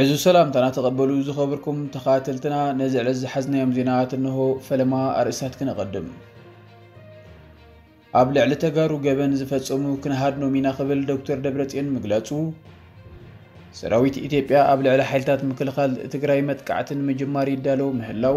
عزو سلامتنا تقبلوا خبركم تخاتلتنا نزعل لز حزنا يوم زينات انه فلما ارئسات كنقدم اب لعل تجارو جبن زفصمو كنهادنو مينا قبل دكتور دبرتين مغلصو ሰራዊት ኢትዮጵያ ኣብ ልዕሊ ሓይልታት كعتن مجماري دالو مهلاو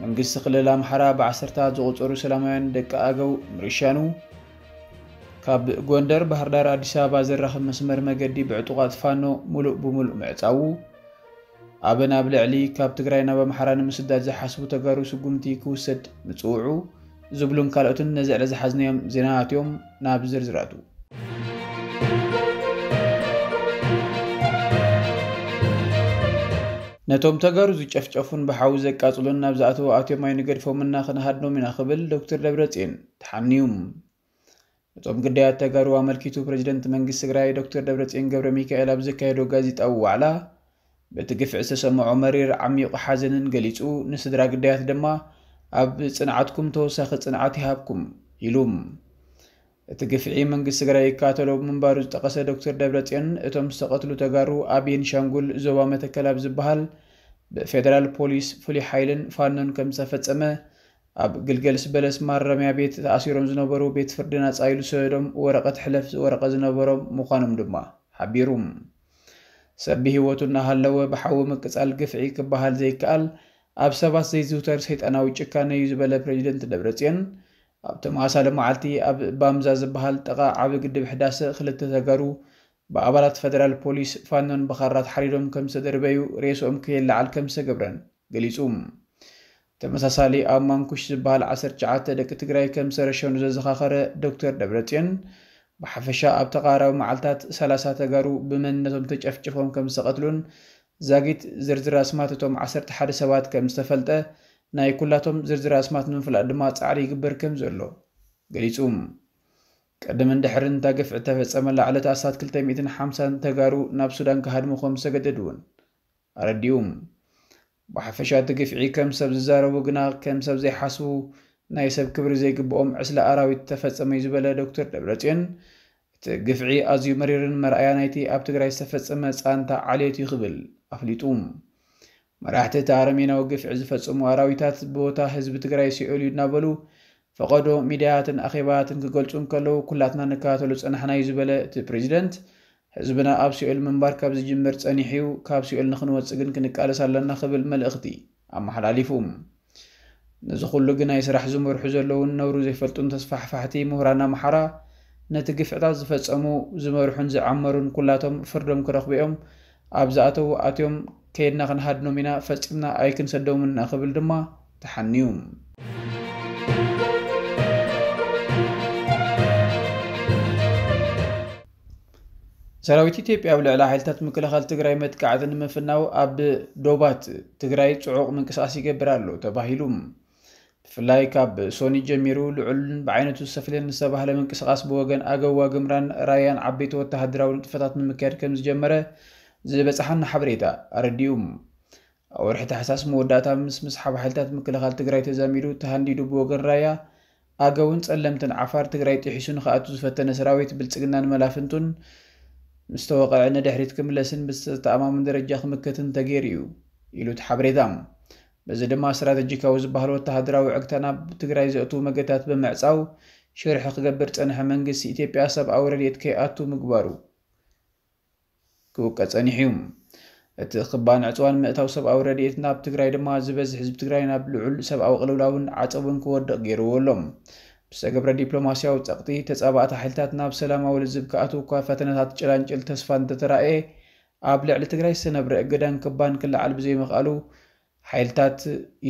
من قصة መንግስቲ محرا ኣምሓራ ብዓሰርታት ዝቑፀሩ سلامين ደቂ ኣገው مريشانو ካብ ጎንደር ባህር ዳር ኣዲስ ኣበባ ዝራኸብ መስመር መገዲ ብዕጡቓት ፋኖ ሙሉእ ብሙሉእ ምዕፃዉ ኣበን ናብ ልዕሊ ካብ ትግራይ ናብ ኣምሓራ ንምስዳድ ዝሓስቡ ተጋሩ ስጉምቲ ክውሰድ ምፅውዑ ዝብሉን ካልኦትን ነዚ ዕለ ዝሓዝናዮም ዜናታት ናብ ዝርዝራቱ ነቶም ተጋሩ ዝጨፍጨፉን ብሓዊ ዘቃፅሉን ናብ ዝኣተዎ ኣትዮም ኣይንገድፎምና ክንሃድኖም ኢና ክብል ዶክተር ደብረፅን ተሓኒዩም እቶም ግዳያት ተጋሩ ኣመልኪቱ ፕረዚደንት መንግስት ትግራይ ዶክተር ደብረፅዮን ገብረ ሚካኤል ኣብ ዘካየዶ ጋዜጣዊ ዋዕላ በቲ ግፍዕ ዝተሰምዖ መሪር ዓሚቑ ሓዘንን ገሊጹ ንስድራ ግዳያት ድማ ኣብ ፅንዓትኩም ተወሳኺ ፅንዓት ይሃብኩም ኢሉም እቲ ግፍዒ መንግስት ትግራይ ይካተሎ ምንባሩ ዝጠቐሰ ዶክተር ደብረፅዮን እቶም ዝተቐትሉ ተጋሩ ኣብ የንሻንጉል ዞባ መተከላብ ዝበሃል ብፌደራል ፖሊስ ፍሉይ ሓይልን ፋኖን ከም ዝተፈፀመ ኣብ ግልገልስ በለስ ማረምያ ቤት ተኣሲሮም ዝነበሩ ቤት ፍርድን ኣፃኢሉ ሰደዶም ወረቐት ሕለፍ ዝወረቐ ዝነበሮም ምዃኖም ድማ ሓቢሩ ሰቢ ህይወቱ እናሃለወ ብሓዊ ምቅፃል ግፍዒ ክበሃል ዘይከኣል ኣብ ሰባት ዘይዝውተር ሰይጣናዊ ጭካነ እዩ ዝበለ ፕሬዚደንት ደብረፅዮን ኣብ መኣሳለ መዓልቲ ኣብ ባምዛ ዝበሃል ጥቓ ዓብ ግድብ ሕዳሰ ክልተ ተገሩ ብኣባላት ፈደራል ፖሊስ ፋኖን ብኻራት ሓሪዶም ከም ዝተደርበዩ ሬስኦም ክየላዓል ከም ዝተገብረን ገሊጹ ተመሳሳሊ ኣብ ማንኩሽ ዝበሃል 19 ደቂ ትግራይ ከም ሰረሸኑ ዘዘኻኸረ ዶክተር ደብረፅዮን ብሓፈሻ ኣብ ተቃራዊ መዓልትታት 30 ተጋሩ ብመንነቶም ተጨፍጭፎም ከም ዝተቐትሉን ዛጊት ዝርዝር ኣስማት እቶም 11 ሰባት ከም ዝተፈልጠ ናይ ኩላቶም ዝርዝር ኣስማት ንምፍላጥ ድማ ፃዕሪ ይግበር ከም ዘሎ ገሊፁ ቀደም እንድሕርን እንታ ገፍዒ ተፈፀመላ ዕለት ኣሳት 250 ተጋሩ ናብ ሱዳን ክሃድሙ ከም ዝተገደድ እውን ኣረዲኡ ብሓፈሻ እቲ ግፍዒ ከም ሰብ ዝዛረቡ ግና ከም ሰብ ዘይሓስቡ ናይ ሰብ ክብሪ ዘይግብኦም ዕስለ ኣራዊት ተፈፀመ እዩ ዝበለ ዶክተር ደብረፅዮን እቲ ግፍዒ ኣዝዩ መሪርን መርኣያ ናይቲ ኣብ ትግራይ ዝተፈፀመ ፃንታ ዓልየት እዩ ክብል ኣፍሊጡ መራሕቲ እቲ ኣረሜናዊ ግፍዒ ዝፈፅሙ ኣራዊታት ብቦታ ህዝቢ ትግራይ ሲዕሉ ይድናበሉ ፈቐዶ ሚድያትን ኣኼባትን ክገልፁ እንከለዉ ኩላትና ንከባተሉ ፀናሕና እዩ ዝበለ እቲ ፕሬዚደንት ህዝብና ኣብ ሲኦል ምንባር ካብ ዝጅምር ዩ ካብ ሲኦል ንክንወፅእ ግን ክንቃለስ ኣለና ክብል መልእኽቲ ኣመሓላሊፉ ነዚ ኩሉ ግን ናይ ስራሕ ዝመርሑ ዘለውን ነብሩ ዘይፈልጡን ተስፋሕፋሕቲ ምሁራና ኣምሓራ ነቲ ግፍዕታት ዝፈፀሙ ዝመርሑን ዝዓመሩን ኩላቶም ፍርዶም ክረኽቢኦም ኣብ ዝኣተዉ ኣትዮም ከይድና ክንሃድኖም ኢና ፈፂምና ኣይክንሰደሙንና ክብል ድማ ተሓንዩ ሰራዊት ኢትዮጵያ ኣብ ልዕሊ ሓይልታት ምክልኻል ትግራይ መጥቃዕቲ ንምፍናው ኣብ ዶባት ትግራይ ፅዑቕ ምንቅስቓስ ይገብር ኣሎ ተባሂሉ ብፍላይ ካብ ሶኒ ጀሚሩ ልዑልን ብዓይነቱ ሰፍልን ዝተባህለ ምንቅስቓስ ብወገን ኣገዋ ግምራን ራያን ዓበይቲ ወተሃደራዊ ንጥፈታት ንምካየድ ከም ዝጀመረ ዝበፅሓና ሓበሬታ ኣረዲኡ ኣብ ወርሒ ታሕሳስ መወዳእታ ምስ ምስሓብ ሓይልታት ምክልኻል ትግራይ ተዛሚዱ ተሃንዲዱ ብወገን ራያ ኣገውን ጸለምትን ዓፋር ትግራይ ጥሒሱ ንኽኣቱ ዝፈተነ ሰራዊት ብልጽግናን መላፍንቱን ምስ ተወቕዐ ንድሕሪት ክምለስን ብዝተተኣማምን ደረጃ ክምክትን ተገይሩ እዩ ኢሉ እቲ ሓበሬታ በዚ ድማ እስትራተጂካዊ ዝበሃል ወተሃደራዊ ዕግታ ናብ ትግራይ ዘእትዉ መገታት ብምዕፃው ሽርሒ ክገብር ፀንሐ መንግስቲ ኢትዮጵያ ሰብኣዊ ረድኤት ከይኣቱ ምግባሩ ክውቀ ፀኒሕ እዩ እቲ ክባን ዕፅዋን ምእታዊ ሰብኣዊ ረድኤት ናብ ትግራይ ድማ ዝበዝሕ ህዝቢ ትግራይ ናብ ልዑል ሰብኣዊ ቅልውላውን ዓፀብን ክወድቕ ገይርዎ ኣሎም ብዝተገብረ ዲፕሎማስያዊ ፀቕጢ ተፃባእታ ሓይልታት ናብ ሰላማዊ ልዝብ ክኣት እኳ ፈተነታት ጭላንጭል ተስፋ እንተተራእየ ኣብ ልዕሊ ትግራይ ዝተነብረ እገዳን ክባን ክላዓል ብዘይምኽኣሉ ሓይልታት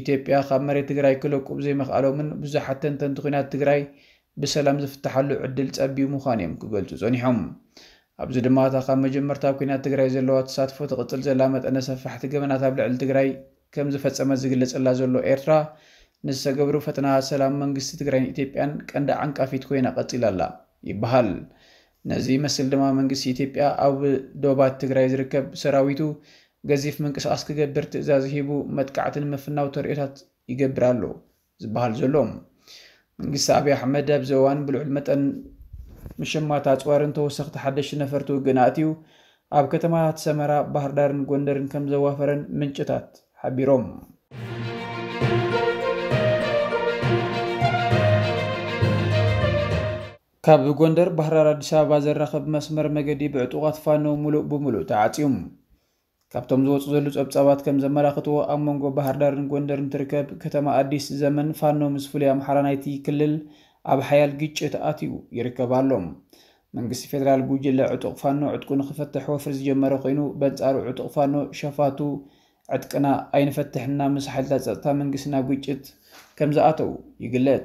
ኢትዮጵያ ካብ መሬት ትግራይ ክለቁ ብዘይምኽኣሎምን ብዙሓት ተንተንቲ ኩናት ትግራይ ብሰላም ዝፍትሓሉ ዕድል ፀቢብ ምዃኑ እዮም ክገልፁ ፀኒሖም ኣብዚ ድማ እታ ካብ መጀመርታ ኩናት ትግራይ ዘለዋ ተሳትፎ ትቕፅል ዘላ መጠነ ሰፋሕቲ ገበናት ኣብ ልዕሊ ትግራይ ከም ዝፈፀመት ዝግለፀላ ዘሎ ኤርትራ ንሰ ገብሩ ፈተና ሰላም መንግስቲ ትግራይን ኢትዮጵያን ቀንዲ ዓንቃፊት ኮይና ቀፂላ ኣላ ይበሃል ነዚ መስል ድማ መንግስቲ ኢትዮጵያ ኣብ ዶባት ትግራይ ዝርከብ ሰራዊቱ ገዚፍ ምንቅስቃስ ክገብር ትእዛዝ ሂቡ መጥቃዕትን ምፍናው ተርእዮታት ይገብር ኣሎ ዝበሃል ዘሎም መንግስቲ ኣብይ ኣሕመድ ኣብዚ እዋን ብልዑል መጠን ምሽማት ኣፅዋርን ተወሰኽቲ ሓደሽቲ ነፈርቲ ውግእ ኣብ ከተማታት ሰመራ ባህርዳርን ጎንደርን ከም ዘዋፈረን ምንጭታት ሓቢሮም ካብ ጎንደር ባህራር ኣዲስ ኣበባ ዘራኸብ መስመር መገዲ ብዕጡቓት ፋኖ ሙሉእ ብምሉእ ተዓፂሙ ካብቶም ዝወፁ ዘሎ ፀብፃባት ከም ዘመላኽትዎ ኣብ መንጎ ባህርዳርን ጎንደርን ትርከብ ከተማ ኣዲስ ዘመን ፋኖ ምስ ፍሉይ ኣምሓራ ናይቲ ክልል ኣብ ሓያል ግጭት ኣትዩ ይርከብ ኣሎም መንግስቲ ፌደራል ጉጅለ ዕጡቕ ፋኖ ዕጥቁ ንክፈትሕ ወፍሪ ዝጀመረ ኮይኑ በንፃሩ ዕጡቕ ፋኖ ሸፋቱ ዕጥቅና ኣይንፈትሕና ምስ ሓይልታት ፀጥታ መንግስትና ግጭት ከም ዝኣተው ይግለፅ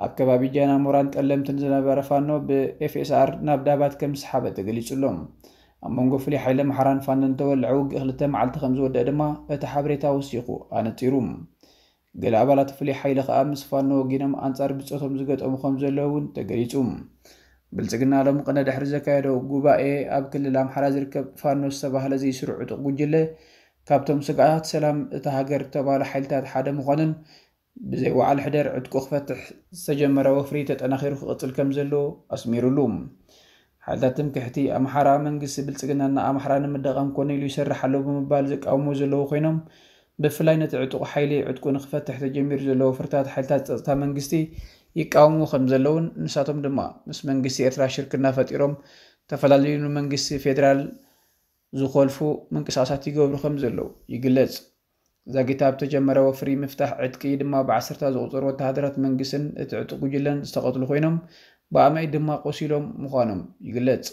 أكبابي جانا موران تألم تنزل برفانو بFSR نابدابات كم سحابة تقليش اللهم أما نقفلي حيل محران فانن تول عوق إخلتم على تخمز ود أدما أتحبريتا وسيقو أنا تيروم قل أبلا تفلي حيل خامس فانو جنم أنصار بسوتهم زقت أم خمز اللون تقليشهم بلتقنا لهم قنا دحر زكايدو قبائي أب كل لام حرازر كفانو السباح لزي سرعة قجلة كابتم سقعات سلام تهاجر تبال حيلتات حدا مغنن ብዘይወዓል ሕደር ዕጥቁ ክፈትሕ ዝተጀመረ ወፍሪ ተጠናኺሩ ክቕፅል ከም ዘሎ ኣስሚሩሉ ሓይልታትን ክሕቲ ኣምሓራ መንግስቲ ብልፅግናና ኣምሓራ ንምደቐም ኮነ ኢሉ ይሰርሕ ኣሎ ብምባል ዝቃወሙ ዘለዉ ኮይኖም ብፍላይ ነቲ ዕጡቕ ሓይሊ ዕጥቁ ንክፈትሕ ተጀሚሩ ዘለዎ ፍርታት ሓይልታት ፀጥታ መንግስቲ ይቃወሙ ከም ዘለውን ንሳቶም ድማ ምስ መንግስቲ ኤርትራ ሽርክና ፈጢሮም ተፈላለዩ ንመንግስቲ ፌደራል ዝኮልፉ ምንቅስቃሳት ይገብሩ ከም ዘለዉ ይግለጽ زاجتاب تجمّر وفري مفتاح عتقي دما بعسرتا زوزر وتهدرت من جسن اتعتقو جلن استقتل خوينم بأمي دما قوسيلهم مخانم يقلت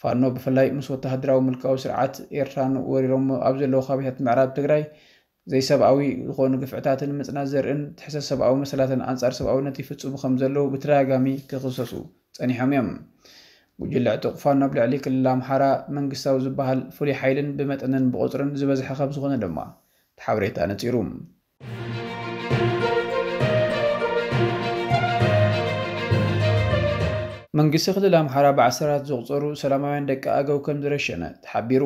فانو بفلاي مس وتهدراو ملكاو سرعات إيران وريروم أبزلو خابيات معراب تجري زي سبعوي يكون قفعتات متنازر إن تحسس سبعو مثلا أنصار سبعو نتي فتسو بخمزلو بتراجامي كخصصو تاني حميم وجل اعتقفان نبلع عليك اللام حرا من قصاو زبها الفري حيلن بمتنن بقطرن زبزح خبز غنى دمه ሓበሬታ ነፂሩ መንግስቲ ክልል ኣምሓራ ብዓሰራት ዝቑፀሩ ሰላማውያን ደቂ ኣገው ከም ዝረሸነ ተሓቢሩ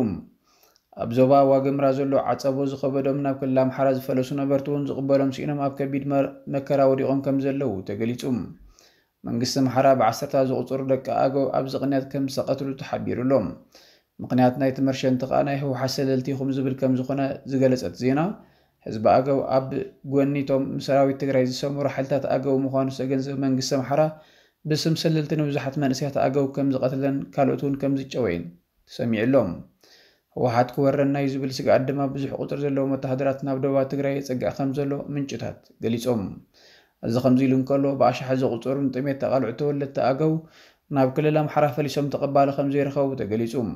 ኣብ ዞባ ዋግምራ ዘሎ ዓፀቦ ዝኸበዶም ናብ ክልል ኣምሓራ ዝፈለሱ ነበርቲ እውን ዝቕበሎም ስኢኖም ኣብ ከቢድ መከራ ወዲቖም ከም ዘለዉ ተገሊጹ መንግስቲ ኣምሓራ ብዓሰርታት ዝቑፀሩ ደቂ ኣገው ኣብ ዝቕነት ከም ዝሰቐትሉ ተሓቢሩሎም مقنيات نايت مرشن تقانا هو حسل التي خمز بالكم زخنا زجلس أتزينا حزب أجو أب جوني توم مسراوي تجري زسوم ورحلت أجو مخان سجن زمن قسم حرا بسم سللتنا وزحت من سيات أجو كم زقتلن كالوتون كم زجوين تسمي اللوم وحد كورن نايز بالسق عدما بزح قطر زلو متحدرات نابدو تجري سجع خمز زلو من جتات جلس أم الزخمزيلون كلو بعش حز قطر متميت تقال عتول للتأجو ناب كل لام حرف لسوم تقبل خمزير خو تجلس أم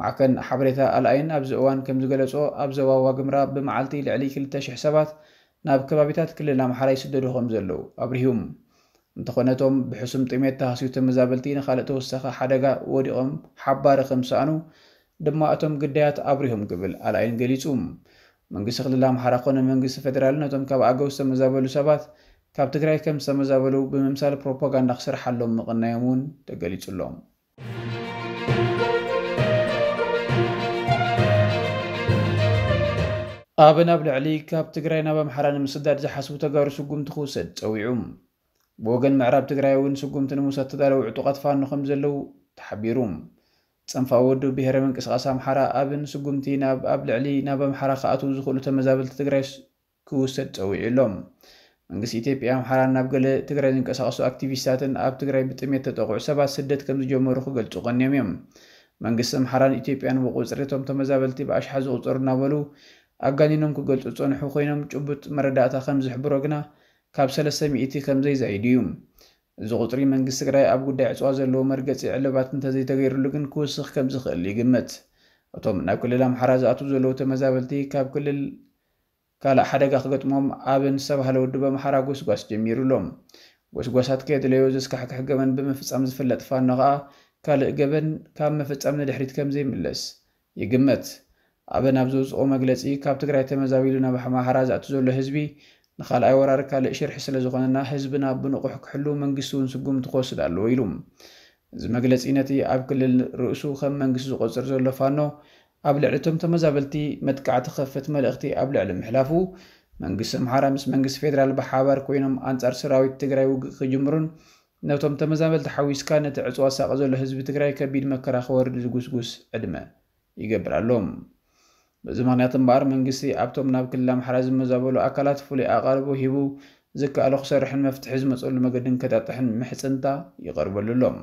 ማዕከን ሓበሬታ ኣልኣይን ኣብዚ እዋን ከም ዝገለጾ ኣብ ዞባ ዋግምራ ብመዓልቲ ልዕሊ 2,000 ሰባት ናብ ከባቢታት ክልል ኣምሓራ ይስደዱ ከም ዘለዉ ኣብርሂቡ እንተኾነቶም ብሕሱም ጥሜት ተሃስዩ ተመዛበልቲ ንኻልእ ተወሳኺ ሓደጋ ወዲቖም ሓባሪ ከም ሰኣኑ ድማ እቶም ግዳያት ኣብሪሆም ክብል ኣልኣይን ገሊጹ መንግስቲ ክልል ኣምሓራ ኮነ መንግስቲ ፌደራል ነቶም ካብ ኣገው ዝተመዛበሉ ሰባት ካብ ትግራይ ከም ዝተመዛበሉ ብምምሳል ፕሮፓጋንዳ ክስርሓሎም ምቕናዮም እውን ተገሊጹሎም ኣብን ኣብ ልዕሊ ካብ ትግራይ ናብ ኣምሓራ ንምስዳድ ዝሓስቡ ተጋሩ ስጉምቲ ክውሰድ ፀዊዑ ብወገን ምዕራብ ትግራይ እውን ስጉምቲ ንምውሳድ ተዳለዉ ዕጡቃት ፋኖ ከም ዘለዉ ተሓቢሩ ፀንፋ ወዱ ብሄረ ምንቅስቃስ ኣምሓራ ኣብን ስጉምቲ ናብ ኣብ ልዕሊ ናብ ኣምሓራ ክኣትዉ ዝኽእሉ ተመዛበልቲ ትግራይ ክውሰድ ፀዊዑ ኣሎም መንግስቲ ኢትዮጵያ ኣምሓራን ናብ ገለ ትግራይ ዝንቀሳቐሱ ኣክቲቪስታትን ኣብ ትግራይ ብጥሜት ተጠቑዑ ሰባት ስደት ከም ዝጀመሩ ክገልፁ ቐንዮም እዮም መንግስቲ ኣምሓራን ኢትዮጵያን ብቁፅሪ እቶም ተመዛበልቲ ብኣሽሓ ዝቑፀሩ እናበሉ ኣጋኒኖም ክገልጹ ጸንሑ ኮይኖም ጭቡጥ መረዳእታ ከም ዝሕብሮ ግና ካብ 300 ከም ዘይዘኣይድ እዩ እዚ ቁፅሪ መንግስቲ ትግራይ ኣብ ጉዳይ ዕፅዋ ዘለዎ መርገፂ ዕልባት እንተዘይተገይሩሉ ግን ክውስኽ ከም ዝኽእል ይግመት እቶም ናብ ክልል ኣምሓራ ዝኣትዉ ዘለዉ ተመዛበልቲ ካብ ክልል ካልእ ሓደጋ ክገጥሞም ኣብን ዝተባህለ ውድብ ኣምሓራ ጎስጓስ ጀሚሩሎም ጎስጓሳት ከየድለዮ ዘስካሕክሕ ገበን ብምፍፃም ዝፍለጥ ፋኖ ከዓ ካልእ ገበን ካብ ምፍፃም ንድሕሪት ከም ዘይምለስ ይግመት ኣብ ናብ ዘውፅኦ መግለፂ ካብ ትግራይ ተመዛቢሉ ናብ ኣማሓራ ዝኣቱ ዘሎ ህዝቢ ንኻልኣይ ወራር ካልእ ሽርሒ ስለ ዝኾነና ህዝብና ብንቑሕ ክሕሉ መንግስቲ እውን ስጉምቲ ክወስድ ኣለዎ ኢሉ እዚ መግለፂ ነቲ ኣብ ክልል ርእሱ ከም መንግስቲ ዝቆፅር ዘሎ ፋኖ ኣብ ልዕሊ እቶም ተመዛበልቲ መጥቃዕቲ ከፍት መልእኽቲ ኣብ ልዕሊ ምሕላፉ መንግስቲ ኣምሓራ ምስ መንግስቲ ፌደራል ብሓባር ኮይኖም ኣንጻር ሰራዊት ትግራይ ውግእ ክጅምሩን ነብቶም ተመዛበልቲ ሓዊስካ ነቲ ዕፅዋ ሳቐ ዘሎ ህዝቢ ትግራይ ከቢድ መከራ ክወርድ ዝጉስጉስ ዕድመ ይገብር ኣሎም ምክንያት እምበር መንግስቲ ኣብቶም ናብ ክልል ኣምሓራ ዝመዛበሉ ኣካላት ፍሉይ ኣቓርቦ ሂቡ ዝከኣሎ ክሰርሕን መፍትሒ ዝመፀሉ መገድን ከጣጥሕን ምሕፅንታ ይቐርበሉ ኣሎም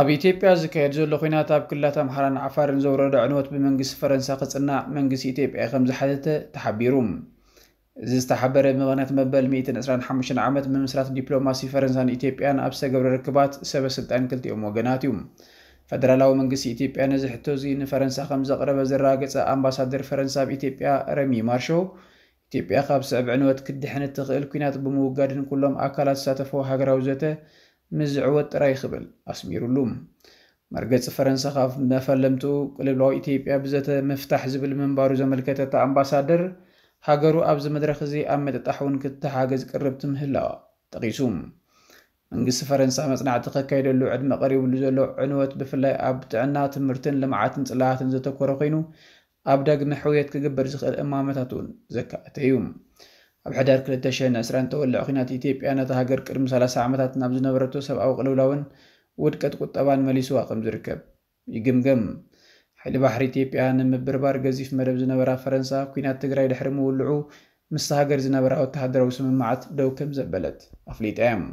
ኣብ ኢትዮጵያ ዝካየድ ዘሎ ኩናት ኣብ ክልላት ኣምሓራን ዓፋርን ዘውረዶ ዕንወት ብመንግስቲ ፈረንሳ ክፅናዕ መንግስቲ ኢትዮጵያ ከም ዝሓተተ ተሓቢሩ زستحبر مبانات مبل مئة أسران حمشن عامت من مسرات دبلوماسي فرنسان إثيوبيان أبسا قبل ركبات سبب سلطان كلت يوم وقنات يوم فدرالو منقس إثيوبيا نزح توزي نفرنسا خمسة قرب زراقة أمباسادر فرنسا بإثيوبيا رمي مارشو إثيوبيا خاب سبع عنوات كدحنة تغيل كينات بموقادن كلهم أكالات ساتفو هاقراو زته مزعوت راي خبل أسمير اللوم مرقص فرنسا خاف مفلمتو قلبلو إثيوبيا بزته مفتاح زبل من بارو زملكتة أمباسادر ሃገሩ ኣብዚ መድረክ እዚ ኣብ መጠጣሕ እውን ክትተሓገዝ ቅርብቲ ምህላዋ ጠቂሱ መንግስቲ ፈረንሳይ መፅናዕቲ ከካይደሉ ዕድመ ቀሪብሉ ዘሎ ዕንወት ብፍላይ ኣብ ጥዕና ትምህርትን ልምዓትን ፅላሃትን ዘተኮረ ኮይኑ ኣብ ዳግሚ ሕውየት ክግበር ዝኽእል እማመታት እውን ዘካእተ እዩ ኣብ ሕዳር 220 ተወልዕ ኩናት ኢትዮጵያ ነቲ ሃገር ቅድሚ 30 ዓመታት ናብ ዝነበረቶ ሰብኣዊ ቅልውላውን ውድቀት ቁጠባን መሊስዋ ከም ዝርከብ ይግምገም ሕሊ ባሕሪ ኢትዮጵያ ንምብርባር ገዚፍ መደብ ዝነበራ ፈረንሳ ኩናት ትግራይ ድሕሪ ምውልዑ ምስ ሃገር ዝነበራ ወተሃደራዊ ስምምዓት ደው ከም ዘበለት ኣፍሊጣ እዮም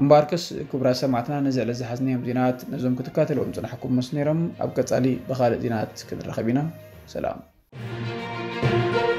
እምበኣርከስ ክቡራ ሰማዕትና ነዘለ ዝሓዝኒዮም ዜናት ነዞም ክትካተልዎም ፅናሕኩም መስ ነይሮም ኣብ ቀፃሊ ብካልእ ዜናት ክንረኸብ ኢና ሰላም